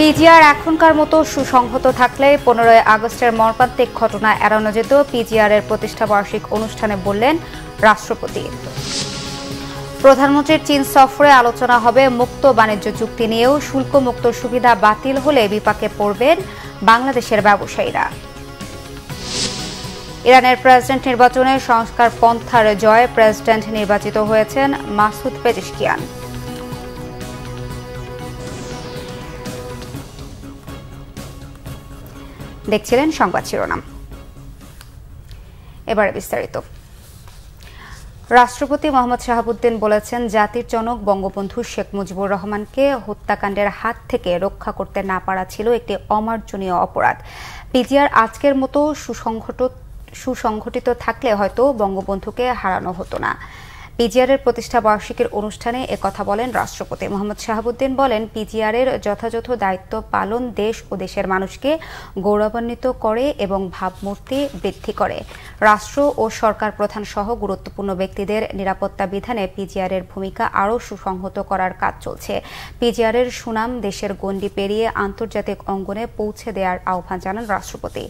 PGR এখনকার মতো সুসংহত থাকলে পনেরোই আগস্টের মর্মান্তিক ঘটনা এড়ানো যেত পিজিআর এর প্রতিষ্ঠাবার্ষিক অনুষ্ঠানে বললেন রাষ্ট্রপতি প্রধানমন্ত্রীর চীন সফরে আলোচনা হবে মুক্ত বাণিজ্য চুক্তি নিয়েও শুল্কমুক্ত সুবিধা বাতিল হলে বিপাকে পড়বেন বাংলাদেশের ব্যবসায়ীরা ইরানের প্রেসিডেন্ট নির্বাচনে সংস্কার পন্থার জয় প্রেসিডেন্ট নির্বাচিত হয়েছেন মাসুদ পেজিশকিয়ান দেখছিলেন সংবাদ শিরোনাম এবারে বিস্তারিত রাষ্ট্রপতি মোহাম্মদ শাহাবুদ্দিন বলেছেন জাতির জনক বঙ্গবন্ধু শেখ মুজিবুর রহমানকে হত্যাকাণ্ডের হাত থেকে রক্ষা করতে না পারা ছিল একটি অমার্জনীয় অপরাধ পিজিআর আজকের মতো সুসংগঠিত থাকলে হয়তো বঙ্গবন্ধুকে হারানো হতো না পিজিআরের প্রতিষ্ঠা বার্ষিকীর অনুষ্ঠানে কথা বলেন রাষ্ট্রপতি মোহাম্মদ শাহাবুদ্দিন বলেন পিজিআরের যথাযথ দায়িত্ব পালন দেশ ও দেশের মানুষকে গৌরবান্বিত করে এবং ভাবমূর্তি বৃদ্ধি করে রাষ্ট্র ও সরকার প্রধান সহ গুরুত্বপূর্ণ ব্যক্তিদের নিরাপত্তা বিধানে পিজিআরের ভূমিকা আরও সুসংহত করার কাজ চলছে পিজিআরের সুনাম দেশের গণ্ডি পেরিয়ে আন্তর্জাতিক অঙ্গনে পৌঁছে দেওয়ার আহ্বান জানান রাষ্ট্রপতি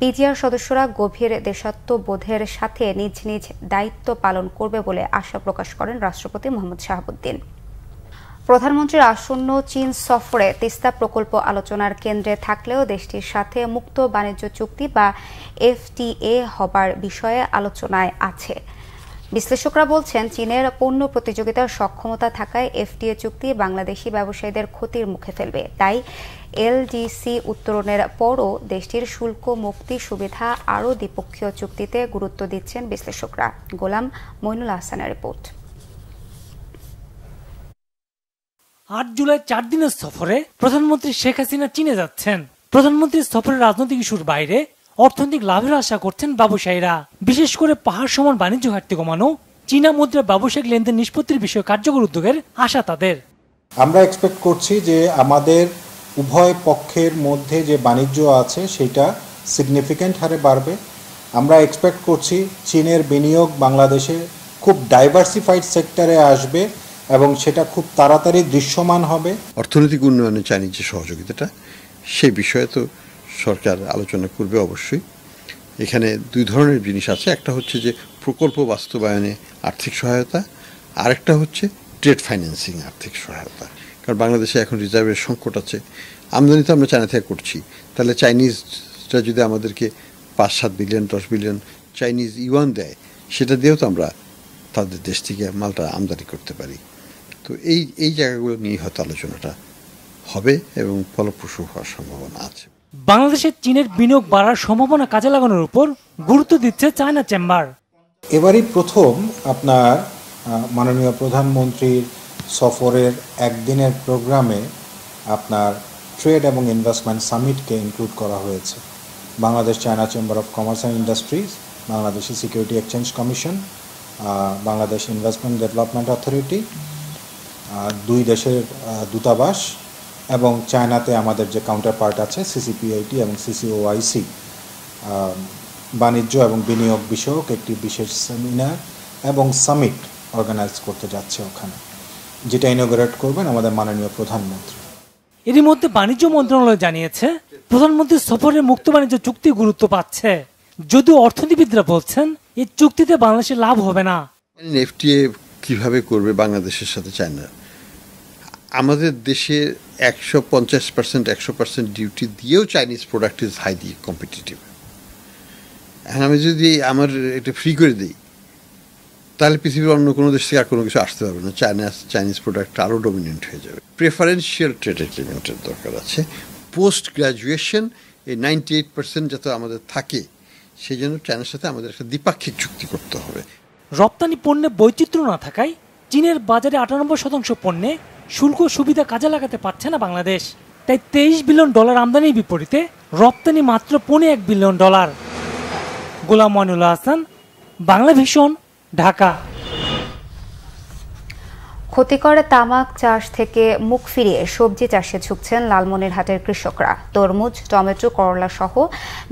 পিজিআর সদস্যরা গভীর দেশাত্মবোধের সাথে নিজ নিজ দায়িত্ব পালন করবে বলে আশা প্রকাশ করেন রাষ্ট্রপতি মোহাম্মদ শাহাবুদ্দিন প্রধানমন্ত্রীর আসন্ন চীন সফরে তিস্তা প্রকল্প আলোচনার কেন্দ্রে থাকলেও দেশটির সাথে মুক্ত বাণিজ্য চুক্তি বা এফটিএ হবার বিষয়ে আলোচনায় আছে বিশ্লেষকরা বলছেন চীনের পণ্য প্রতিযোগিতার সক্ষমতা থাকায় এফটিএ চুক্তি বাংলাদেশি ব্যবসায়ীদের ক্ষতির মুখে ফেলবে তাই এলডিসি উত্তরণের পরও দেশটির শুল্ক মুক্তি সুবিধা আরও দ্বিপক্ষীয় চুক্তিতে গুরুত্ব দিচ্ছেন বিশ্লেষকরা গোলাম মইনুল আহসানের রিপোর্ট আট জুলাই চার দিনের সফরে প্রধানমন্ত্রী শেখ হাসিনা চীনে যাচ্ছেন প্রধানমন্ত্রীর সফরের রাজনৈতিক ইস্যুর বাইরে অর্থনৈতিক লাভের আশা করছেন ব্যবসায়ীরা বিশেষ করে পাহাড় সমান বাণিজ্য ঘাটতি কমানো চীনা মুদ্রা ব্যবসায়িক লেনদেন নিষ্পত্তির বিষয়ে কার্যকর উদ্যোগের আশা তাদের আমরা এক্সপেক্ট করছি যে আমাদের উভয় পক্ষের মধ্যে যে বাণিজ্য আছে সেটা সিগনিফিক্যান্ট হারে বাড়বে আমরা এক্সপেক্ট করছি চীনের বিনিয়োগ বাংলাদেশে খুব ডাইভার্সিফাইড সেক্টরে আসবে এবং সেটা খুব তাড়াতাড়ি দৃশ্যমান হবে অর্থনৈতিক উন্নয়নে চাইনিজ যে সহযোগিতাটা সেই বিষয়ে তো সরকার আলোচনা করবে অবশ্যই এখানে দুই ধরনের জিনিস আছে একটা হচ্ছে যে প্রকল্প বাস্তবায়নে আর্থিক সহায়তা আরেকটা হচ্ছে ট্রেড ফাইন্যান্সিং আর্থিক সহায়তা কারণ বাংলাদেশে এখন রিজার্ভের সংকট আছে আমদানি তো আমরা চায়না থেকে করছি তাহলে চাইনিজটা যদি আমাদেরকে পাঁচ সাত বিলিয়ন দশ বিলিয়ন চাইনিজ ইউয়ান দেয় সেটা দিয়েও তো আমরা তাদের দেশ থেকে মালটা আমদানি করতে পারি তো এই এই জায়গাগুলো নিয়ে হয়তো আলোচনাটা হবে এবং ফলপ্রসূ হওয়ার সম্ভাবনা আছে বাংলাদেশের চীনের বিনিয়োগ বাড়ার সম্ভাবনা কাজে লাগানোর উপর গুরুত্ব দিচ্ছে চায়না চেম্বার এবারই প্রথম আপনার মাননীয় প্রধানমন্ত্রীর সফরের একদিনের প্রোগ্রামে আপনার ট্রেড এবং ইনভেস্টমেন্ট সামিটকে ইনক্লুড করা হয়েছে Bangladesh China chamber of commerce and industries Bangladeshi security exchange commission Bangladesh investment development authority দুই দেশের দূতাবাস এবং চায়নাতে আমাদের যে কাউন্টার পার্ট আছে সিসিপিআইটি এবং সিসিওআইসি বাণিজ্য এবং বিনিয়োগ বিষয়ক একটি বিশেষ সেমিনার এবং সামিট অর্গানাইজ করতে যাচ্ছে ওখানে যেটা ইনোগ্রেট করবেন আমাদের মাননীয় প্রধানমন্ত্রী এরই মধ্যে বাণিজ্য মন্ত্রণালয় জানিয়েছে প্রধানমন্ত্রী সফরে মুক্ত বাণিজ্য চুক্তি গুরুত্ব পাচ্ছে যদিও অর্থনীতিবিদরা বলছেন এই চুক্তিতে বাংলাদেশে লাভ হবে না এফটিএ কিভাবে করবে বাংলাদেশের সাথে চায়না আমাদের দেশে একশো পঞ্চাশ পার্সেন্ট একশো পার্সেন্ট ডিউটি দিয়েও Chinese product is highly competitive এখন আমি যদি আমার এটা ফ্রি করে দিই তাহলে পৃথিবীর অন্য কোনো দেশ থেকে আর কোনো কিছু আসতে পারবে না চায়না চাইনিজ প্রোডাক্ট আরও ডমিনেন্ট হয়ে যাবে প্রেফারেন্সিয়াল ট্রেড এগ্রিমেন্টের দরকার আছে পোস্ট গ্র্যাজুয়েশন এই নাইনটি এইট পার্সেন্ট যাতে আমাদের থাকে সেই জন্য চায়নার সাথে আমাদের একটা দ্বিপাক্ষিক চুক্তি করতে হবে রপ্তানি পণ্যে বৈচিত্র্য না থাকায় চীনের বাজারে আটানব্বই শতাংশ পণ্যে শুল্ক সুবিধা কাজে লাগাতে পারছে না বাংলাদেশ তাই তেইশ বিলিয়ন ডলার আমদানির বিপরীতে রপ্তানি মাত্র পৌনে এক billion dollar Golam Monullah Hasan Bangla Vision Dhaka ক্ষতিকর তামাক চাষ থেকে মুখ ফিরিয়ে সবজি চাষে ঝুঁকছেন লালমনিরহাটের কৃষকরা তরমুজ টমেটো করলা সহ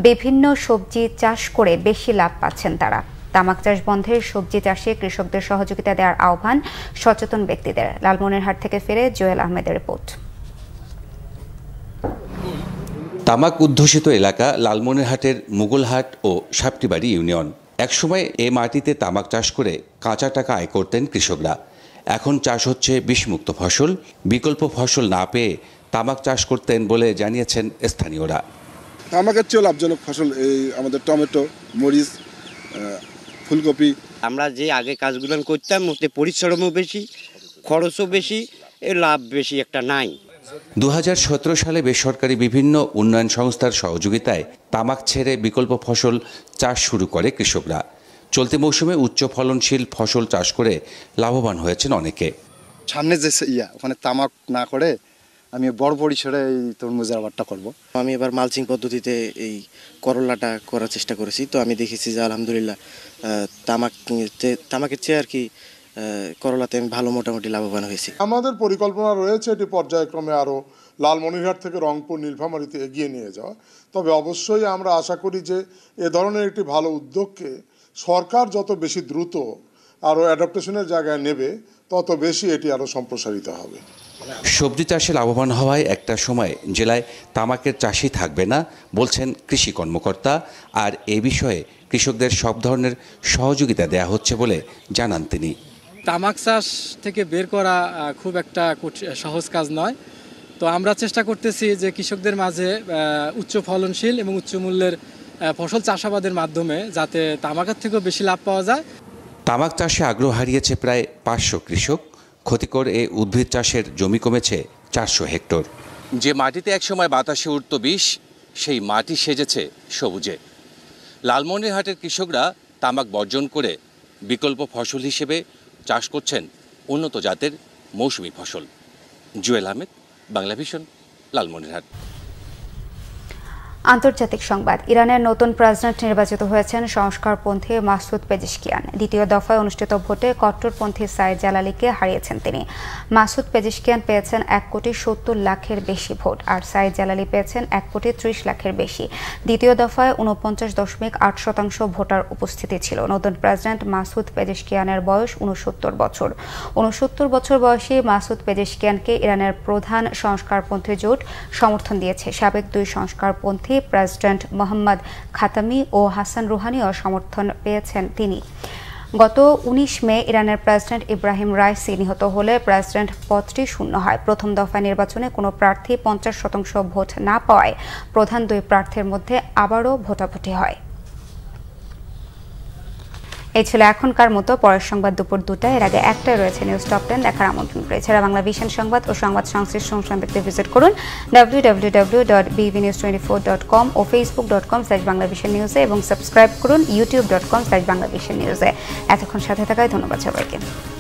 বিভিন্ন সবজি চাষ করে বেশি লাভ পাচ্ছেন তারা তামাক চাষ বন্ধে সবজি চাষে কৃষকদের সহযোগিতা দেওয়ার আহ্বান সচেতন ব্যক্তিদের লালমনিরহাট থেকে ফিরে জোয়েল আহমেদের রিপোর্ট তামাক অধ্যুষিত এলাকা লালমনিরহাটের মুগলহাট ও সাপটিবাড়ি ইউনিয়ন একসময় এ মাটিতে তামাক চাষ করে কাঁচা টাকা আয় করতেন কৃষকরা এখন চাষ হচ্ছে বিষমুক্ত ফসল বিকল্প ফসল না পেয়ে তামাক চাষ করতেন বলে জানিয়েছেন স্থানীয়রা তামাকের চেয়েও লাভজনক ফসল এই আমাদের টমেটো মরিচ ফুলকপি আমরা যে আগে কাজগুলো করতাম ওতে পরিশ্রমও বেশি খরচও বেশি এ লাভ বেশি একটা নাই দু সালে বেসরকারি বিভিন্ন উন্নয়ন সংস্থার সহযোগিতায় তামাক ছেড়ে বিকল্প ফসল চাষ শুরু করে কৃষকরা চলতি মৌসুমে উচ্চ ফলনশীল ফসল চাষ করে লাভবান হয়েছেন অনেকে সামনে যে ইয়া ওখানে তামাক না করে আমি বড় পরিসরে এই তরমুজের আবারটা করব। আমি এবার মালচিং পদ্ধতিতে এই করলাটা করার চেষ্টা করেছি তো আমি দেখেছি যে আলহামদুলিল্লাহ তামাক তামাকের চেয়ে আর কি করলাতে আমি ভালো মোটামুটি লাভবান হয়েছি আমাদের পরিকল্পনা রয়েছে এটি পর্যায়ক্রমে আরও লালমনিরহাট থেকে রংপুর নীলফামারিতে এগিয়ে নিয়ে যাওয়া তবে অবশ্যই আমরা আশা করি যে এ ধরনের একটি ভালো উদ্যোগকে সরকার যত বেশি দ্রুত আরও অ্যাডাপ্টেশনের জায়গায় নেবে তত বেশি এটি আরও সম্প্রসারিত হবে সবজি চাষে লাভবান হওয়ায় একটা সময় জেলায় তামাকের চাষই থাকবে না বলছেন কৃষি কর্মকর্তা আর এ বিষয়ে কৃষকদের সব ধরনের সহযোগিতা দেয়া হচ্ছে বলে জানান তিনি তামাক চাষ থেকে বের করা খুব একটা সহজ কাজ নয় তো আমরা চেষ্টা করতেছি যে কৃষকদের মাঝে উচ্চ ফলনশীল এবং উচ্চ মূল্যের ফসল চাষাবাদের মাধ্যমে যাতে তামাকের থেকেও বেশি লাভ পাওয়া যায় তামাক চাষে আগ্রহ হারিয়েছে প্রায় পাঁচশো কৃষক ক্ষতিকর এ উদ্ভিদ চাষের জমি কমেছে চারশো হেক্টর যে মাটিতে একসময় বাতাসে উঠত বিষ সেই মাটি সেজেছে সবুজে লালমনিরহাটের কৃষকরা তামাক বর্জন করে বিকল্প ফসল হিসেবে চাষ করছেন উন্নত জাতের মৌসুমি ফসল জুয়েল আহমেদ বাংলা ভিশন লালমনিরহাট আন্তর্জাতিক সংবাদ ইরানের নতুন প্রেসিডেন্ট নির্বাচিত হয়েছেন সংস্কারপন্থী মাসুদ পেজিশকিয়ান দ্বিতীয় দফায় অনুষ্ঠিত ভোটে কট্টরপন্থী সাইদ জালালিকে হারিয়েছেন তিনি মাসুদ পেজিশকিয়ান পেয়েছেন এক কোটি সত্তর লাখের বেশি ভোট আর সাইদ জালালি পেয়েছেন এক কোটি ত্রিশ লাখের বেশি দ্বিতীয় দফায় উনপঞ্চাশ দশমিক আট শতাংশ ভোটার উপস্থিতি ছিল নতুন প্রেসিডেন্ট মাসুদ পেজিশকিয়ানের বয়স উনসত্তর বছর উনসত্তর বছর বয়সী মাসুদ পেজিশকিয়ানকে ইরানের প্রধান সংস্কারপন্থী জোট সমর্থন দিয়েছে সাবেক দুই সংস্কারপন্থী প্রেসিডেন্ট মোহাম্মদ খাতামি ও হাসান রুহানিও সমর্থন পেয়েছেন তিনি গত উনিশ মে ইরানের প্রেসিডেন্ট ইব্রাহিম রাইসি নিহত হলে প্রেসিডেন্ট পদটি শূন্য হয় প্রথম দফায় নির্বাচনে কোনো প্রার্থী পঞ্চাশ শতাংশ ভোট না পাওয়ায় প্রধান দুই প্রার্থীর মধ্যে আবারও ভোটাভুটি হয় এই ছিল এখনকার মতো পরের সংবাদ দুপুর দুটায় এর আগে একটায় রয়েছে নিউজ টপ টেন দেখার আমন্ত্রণ করে এছাড়া বাংলা ভিশন সংবাদ ও সংবাদ সংশ্লিষ্ট অনুষ্ঠান দেখতে ভিজিট করুন W W W dot BV news twenty four dot com ও Facebook dot com slash Bangla Vision নিউজে এবং সাবস্ক্রাইব করুন YouTube dot com slash Bangla Vision নিউজে এতক্ষণ সাথে থাকায় ধন্যবাদ সবাইকে